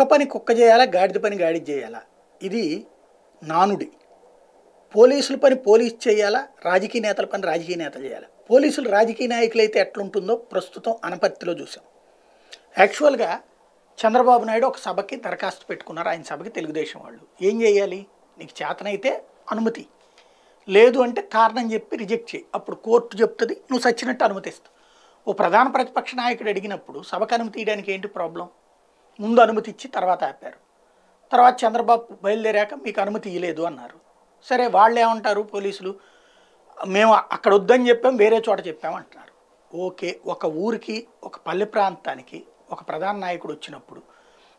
కుక్క పని కుక్క చేయాలా గాడిద పని గాడిద చేయాలా ఇది నానుడి పోలీసుల పని పోలీసు చేయాలా రాజకీయ నేతల పని రాజకీయ నేతలు చేయాలా పోలీసులు రాజకీయ నాయకులు అయితే ఎట్లుంటుందో ప్రస్తుతం అనపర్తిలో చూసాం యాక్చువల్గా చంద్రబాబు నాయుడు ఒక సభకి దరఖాస్తు పెట్టుకున్నారు ఆయన సభకి తెలుగుదేశం వాళ్ళు ఏం చేయాలి నీకు చేతనైతే అనుమతి లేదు అంటే కారణం చెప్పి రిజెక్ట్ చేయి అప్పుడు కోర్టు చెప్తుంది నువ్వు సచ్చినట్టు అనుమతిస్తావు ఓ ప్రధాన ప్రతిపక్ష నాయకుడు అడిగినప్పుడు సభకు అనుమతి ఇవ్వడానికి ఏంటి ప్రాబ్లం ముందు అనుమతి ఇచ్చి తర్వాత ఆపారు తర్వాత చంద్రబాబు బయలుదేరాక మీకు అనుమతి ఇవ్వలేదు అన్నారు సరే వాళ్ళు ఏమంటారు పోలీసులు మేము అక్కడ వద్దని చెప్పాం వేరే చోట చెప్పామంటున్నారు ఓకే ఒక ఊరికి ఒక పల్లె ప్రాంతానికి ఒక ప్రధాన నాయకుడు వచ్చినప్పుడు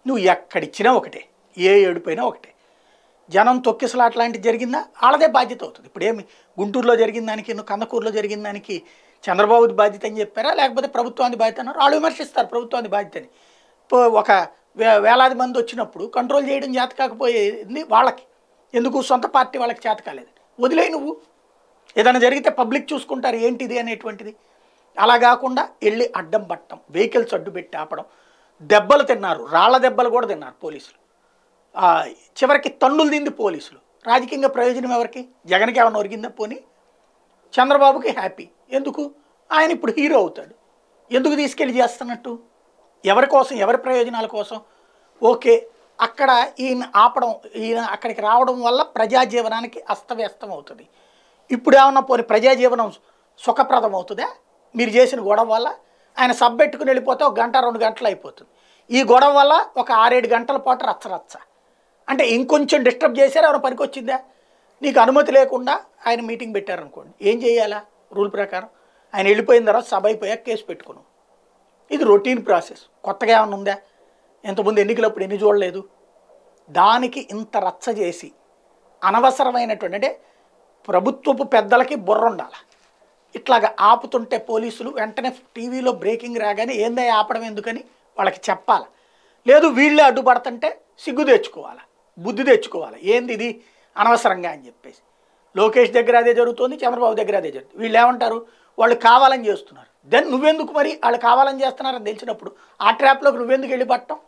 నువ్వు ఎక్కడిచ్చినా ఒకటే ఏ ఏడుపైనా ఒకటే జనం తొక్కిసలు అట్లాంటివి జరిగిందా వాళ్ళదే బాధ్యత అవుతుంది ఇప్పుడు ఏమి గుంటూరులో జరిగిన దానికి కందకూరులో జరిగిన దానికి చంద్రబాబుది బాధ్యత అని చెప్పారా లేకపోతే ప్రభుత్వానికి బాధ్యత అన్నారు వాళ్ళు విమర్శిస్తారు ప్రభుత్వానికి బాధ్యతని ఒక వేలాది మంది వచ్చినప్పుడు కంట్రోల్ చేయడం చేత కాకపోయేది వాళ్ళకి ఎందుకు సొంత పార్టీ వాళ్ళకి చేత కాలేదు వదిలే నువ్వు ఏదైనా జరిగితే పబ్లిక్ చూసుకుంటారు ఏంటిది అనేటువంటిది అలా కాకుండా వెళ్ళి అడ్డం పట్టడం వెహికల్స్ అడ్డు పెట్టి ఆపడం దెబ్బలు తిన్నారు రాళ్ల దెబ్బలు కూడా తిన్నారు పోలీసులు చివరికి తన్నులు తింది పోలీసులు రాజకీయంగా ప్రయోజనం ఎవరికి జగన్కి ఏమైనా ఒరిగిందా పోని చంద్రబాబుకి హ్యాపీ ఎందుకు ఆయన ఇప్పుడు హీరో అవుతాడు ఎందుకు తీసుకెళ్ళి చేస్తున్నట్టు ఎవరి కోసం ఎవరి ప్రయోజనాల కోసం ఓకే అక్కడ ఈయన ఆపడం ఈయన అక్కడికి రావడం వల్ల ప్రజాజీవనానికి అస్తవ్యస్తం అవుతుంది ఇప్పుడు ఏమన్నా పోనీ ప్రజాజీవనం సుఖప్రదం అవుతుందా మీరు చేసిన గొడవ వల్ల ఆయన సబ్బెట్టుకుని వెళ్ళిపోతే ఒక గంట రెండు గంటలు అయిపోతుంది ఈ గొడవ వల్ల ఒక ఆరేడు గంటల పాటు రచ్చరచ్చ అంటే ఇంకొంచెం డిస్టర్బ్ చేశారు ఎవరైనా పనికి వచ్చిందా నీకు అనుమతి లేకుండా ఆయన మీటింగ్ పెట్టారనుకోండి ఏం చేయాలా రూల్ ప్రకారం ఆయన వెళ్ళిపోయిన తర్వాత సభ అయిపోయాక కేసు పెట్టుకున్నాం ఇది రొటీన్ ప్రాసెస్ కొత్తగా ఏమైనా ఉందా ఇంతకుముందు అప్పుడు ఎన్ని చూడలేదు దానికి ఇంత రచ్చ చేసి అనవసరమైనటువంటి అంటే ప్రభుత్వపు పెద్దలకి బుర్ర ఉండాలి ఇట్లాగ ఆపుతుంటే పోలీసులు వెంటనే టీవీలో బ్రేకింగ్ రాగానే ఏందే ఆపడం ఎందుకని వాళ్ళకి చెప్పాలి లేదు వీళ్ళే అడ్డుపడుతుంటే సిగ్గు తెచ్చుకోవాలి బుద్ధి తెచ్చుకోవాలి ఏంది ఇది అనవసరంగా అని చెప్పేసి లోకేష్ దగ్గర అదే జరుగుతుంది చంద్రబాబు దగ్గర అదే జరుగుతుంది వీళ్ళు ఏమంటారు వాళ్ళు కావాలని చేస్తున్నారు దెన్ నువ్వెందుకు మరి వాళ్ళు కావాలని చేస్తున్నారని తెలిసినప్పుడు ఆ ట్రాప్లోకి నువ్వెందుకు వెళ్ళి పట్టడం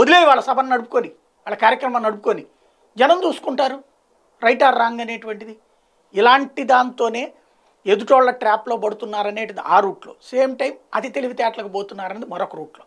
వదిలే వాళ్ళ సభను నడుపుకొని వాళ్ళ కార్యక్రమం నడుపుకొని జనం చూసుకుంటారు రైట్ ఆర్ రాంగ్ అనేటువంటిది ఇలాంటి దాంతోనే ఎదుటోళ్ళ ట్రాప్లో పడుతున్నారనేటిది ఆ రూట్లో సేమ్ టైం అతి తెలివితేటలకు పోతున్నారనేది మరొక రూట్లో